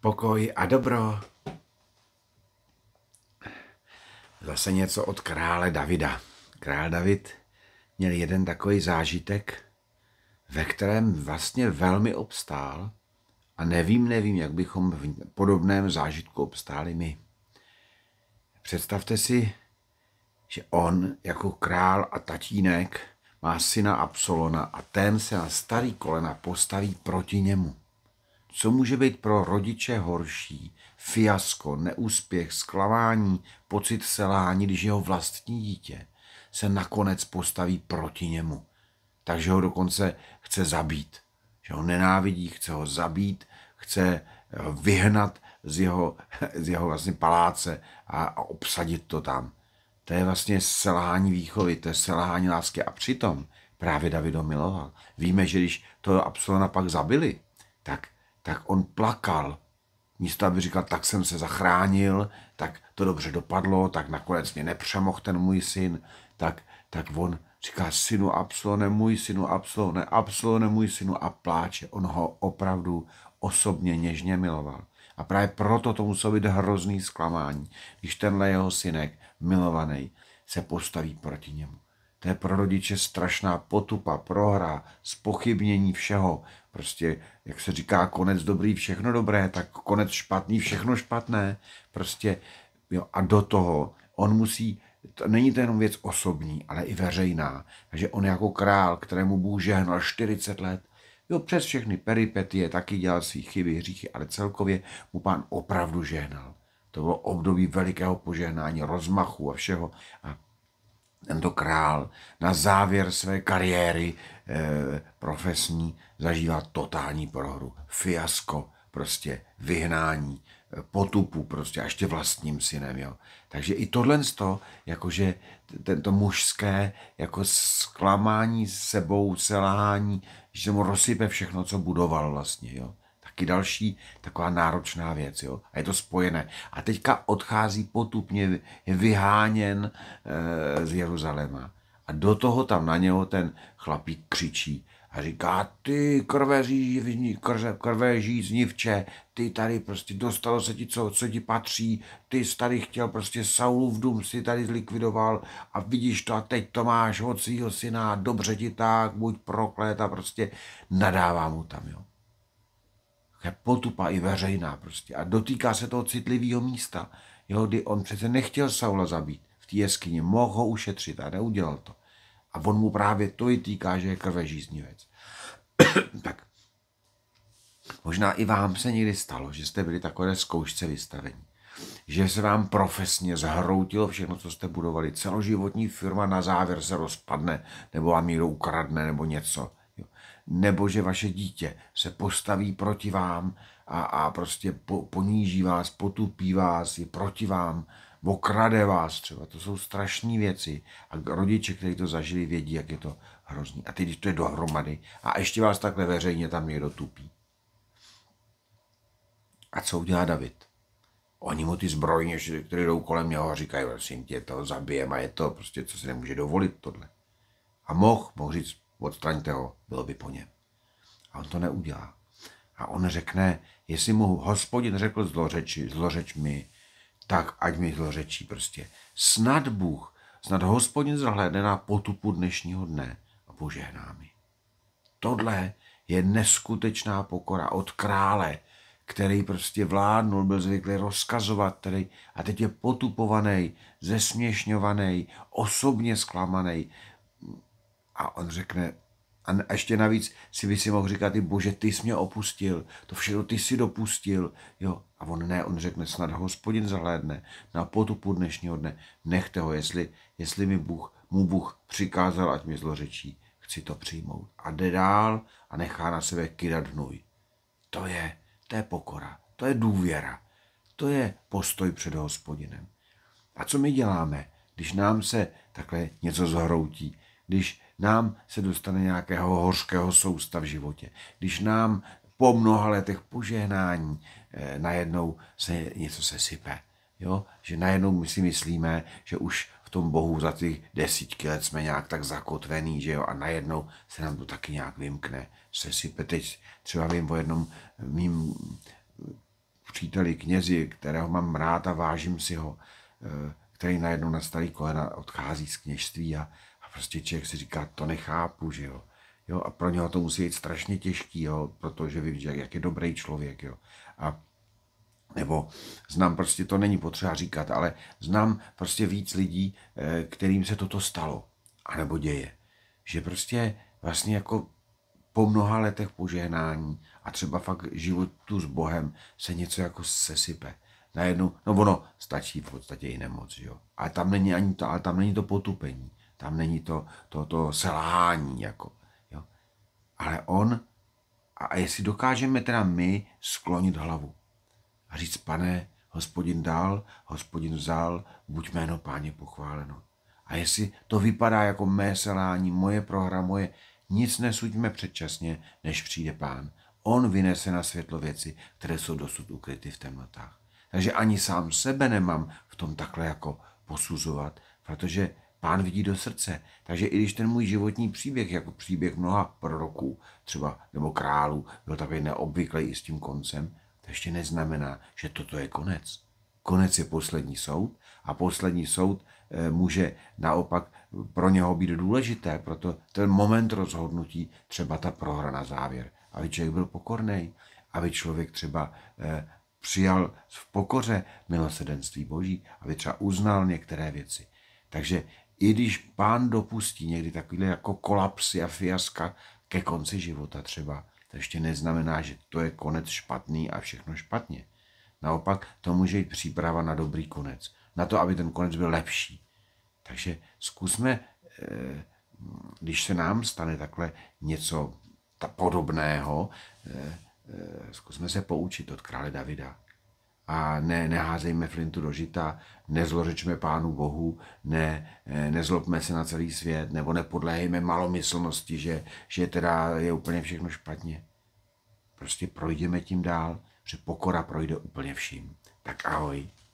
pokoj a dobro. Zase něco od krále Davida. Král David měl jeden takový zážitek, ve kterém vlastně velmi obstál a nevím, nevím, jak bychom v podobném zážitku obstáli my. Představte si, že on jako král a tatínek má syna Absolona a ten se na starý kolena postaví proti němu. Co může být pro rodiče horší? Fiasko, neúspěch, zklamání, pocit selání, když jeho vlastní dítě se nakonec postaví proti němu. Takže ho dokonce chce zabít. Že ho nenávidí, chce ho zabít, chce eh, vyhnat z jeho, z jeho vlastně paláce a, a obsadit to tam. To je vlastně selhání výchovy, to je selhání lásky. A přitom právě David ho miloval. Víme, že když to Absalona pak zabili, tak tak on plakal. Místo, aby říkal, tak jsem se zachránil, tak to dobře dopadlo, tak nakonec mě nepřemohl ten můj syn, tak, tak on říká, synu Absalone, můj synu Absalone, Absalone, můj synu a pláče. On ho opravdu osobně něžně miloval. A právě proto to muselo být hrozný zklamání, když tenhle jeho synek, milovaný, se postaví proti němu. To je pro rodiče strašná potupa, prohra, spochybnění všeho. Prostě, jak se říká, konec dobrý, všechno dobré, tak konec špatný, všechno špatné. Prostě, jo, a do toho on musí to není to jenom věc osobní, ale i veřejná. Takže on jako král, kterému Bůh žehnal 40 let, jo, přes všechny je taky dělal svý chyby, hříchy, ale celkově mu pán opravdu žehnal. To bylo období velikého požehnání, rozmachu a všeho. A tento král na závěr své kariéry eh, profesní zažívá totální prohru, fiasko, prostě vyhnání, eh, potupu prostě, a ještě vlastním synem, jo. Takže i tohle z toho, jakože tento mužské, jako zklamání sebou, selhání, že se mu rozsype všechno, co budoval vlastně, jo taky další taková náročná věc. Jo? A je to spojené. A teďka odchází potupně, je vyháněn e, z Jeruzaléma. A do toho tam na něho ten chlapík křičí a říká, ty krve, krveží znivče, ty tady prostě dostalo se ti, co, co ti patří, ty jsi tady chtěl prostě Saulův dům si tady zlikvidoval a vidíš to a teď to máš od svého syna, dobře ti tak, buď proklet a prostě nadává mu tam, jo je potupa i veřejná prostě. A dotýká se toho citlivého místa, jo, kdy on přece nechtěl Saula zabít v té jeskyni, mohl ho ušetřit a neudělal to. A on mu právě to i týká, že je krvežíznivec. tak možná i vám se někdy stalo, že jste byli takové zkoušce vystavení. Že se vám profesně zhroutilo všechno, co jste budovali. Celoživotní firma na závěr se rozpadne, nebo vám někdo ukradne, nebo něco nebo že vaše dítě se postaví proti vám a, a prostě po, poníží vás, potupí vás, je proti vám, okrade vás třeba. To jsou strašné věci a rodiče, kteří to zažili, vědí, jak je to hrozný. A teď, když to je dohromady a ještě vás takhle veřejně tam někdo tupí. A co udělá David? Oni mu ty zbrojně, které jdou kolem něho, říkají, prosím tě, to zabijem a je to prostě, co se nemůže dovolit tohle. A mohl, mohl říct, odstraňte ho, bylo by po něm. A on to neudělá. A on řekne, jestli mu hospodin řekl zlořeči, zlořeč mi, tak ať mi zlořečí prostě. Snad Bůh, snad hospodin zahledne na potupu dnešního dne a požehná mi. Tohle je neskutečná pokora od krále, který prostě vládnul, byl zvyklý rozkazovat, který, a teď je potupovaný, zesměšňovaný, osobně zklamaný, a on řekne, a ještě navíc si by si mohl říkat, ty bože, ty jsi mě opustil, to všechno ty si dopustil. Jo, a on ne, on řekne, snad hospodin zahlédne na potupu dnešního dne. Nechte ho, jestli, jestli mi Bůh, mu Bůh přikázal, ať mi zlořečí. Chci to přijmout. A jde dál a nechá na sebe kydat hnůj. To je, to je pokora, to je důvěra, to je postoj před hospodinem. A co my děláme, když nám se takhle něco zhroutí? když nám se dostane nějakého hořkého sousta v životě, když nám po mnoha letech požehnání eh, najednou se něco sesype. Jo? Že najednou my si myslíme, že už v tom Bohu za těch desítky let jsme nějak tak zakotvený, že jo, a najednou se nám to taky nějak vymkne, sesype. Teď třeba vím o jednom mým eh, příteli knězi, kterého mám rád a vážím si ho, eh, který najednou na starý kolena odchází z kněžství a prostě člověk si říká, to nechápu, že jo. jo a pro něho to musí být strašně těžký, jo, protože vím, že jak je dobrý člověk, jo. A nebo znám prostě, to není potřeba říkat, ale znám prostě víc lidí, eh, kterým se toto stalo, anebo děje. Že prostě vlastně jako po mnoha letech požehnání a třeba fakt životu s Bohem se něco jako sesype. Najednou, no ono stačí v podstatě i nemoc, jo. Ale tam není ani to, ale tam není to potupení tam není to, to, to selhání. Jako, jo. Ale on, a jestli dokážeme teda my sklonit hlavu a říct, pane, hospodin dal, hospodin vzal, buď jméno páně pochváleno. A jestli to vypadá jako mé selání, moje prohra, moje, nic nesuďme předčasně, než přijde pán. On vynese na světlo věci, které jsou dosud ukryty v temnotách. Takže ani sám sebe nemám v tom takhle jako posuzovat, protože Pán vidí do srdce. Takže i když ten můj životní příběh, jako příběh mnoha proroků, třeba nebo králů, byl takový neobvyklý i s tím koncem, to ještě neznamená, že toto je konec. Konec je poslední soud a poslední soud eh, může naopak pro něho být důležité, proto ten moment rozhodnutí, třeba ta prohra na závěr, aby člověk byl pokorný, aby člověk třeba eh, přijal v pokoře milosedenství Boží, aby třeba uznal některé věci. Takže i když pán dopustí někdy takovýhle jako kolapsy a fiaska ke konci života třeba, to ještě neznamená, že to je konec špatný a všechno špatně. Naopak to může jít příprava na dobrý konec, na to, aby ten konec byl lepší. Takže zkusme, eh, když se nám stane takhle něco podobného, eh, eh, zkusme se poučit od krále Davida a ne, neházejme flintu do žita, nezlořečme Pánu Bohu, ne, eh, nezlobme se na celý svět, nebo nepodléhejme malomyslnosti, že, že teda je úplně všechno špatně. Prostě projdeme tím dál, že pokora projde úplně vším. Tak ahoj.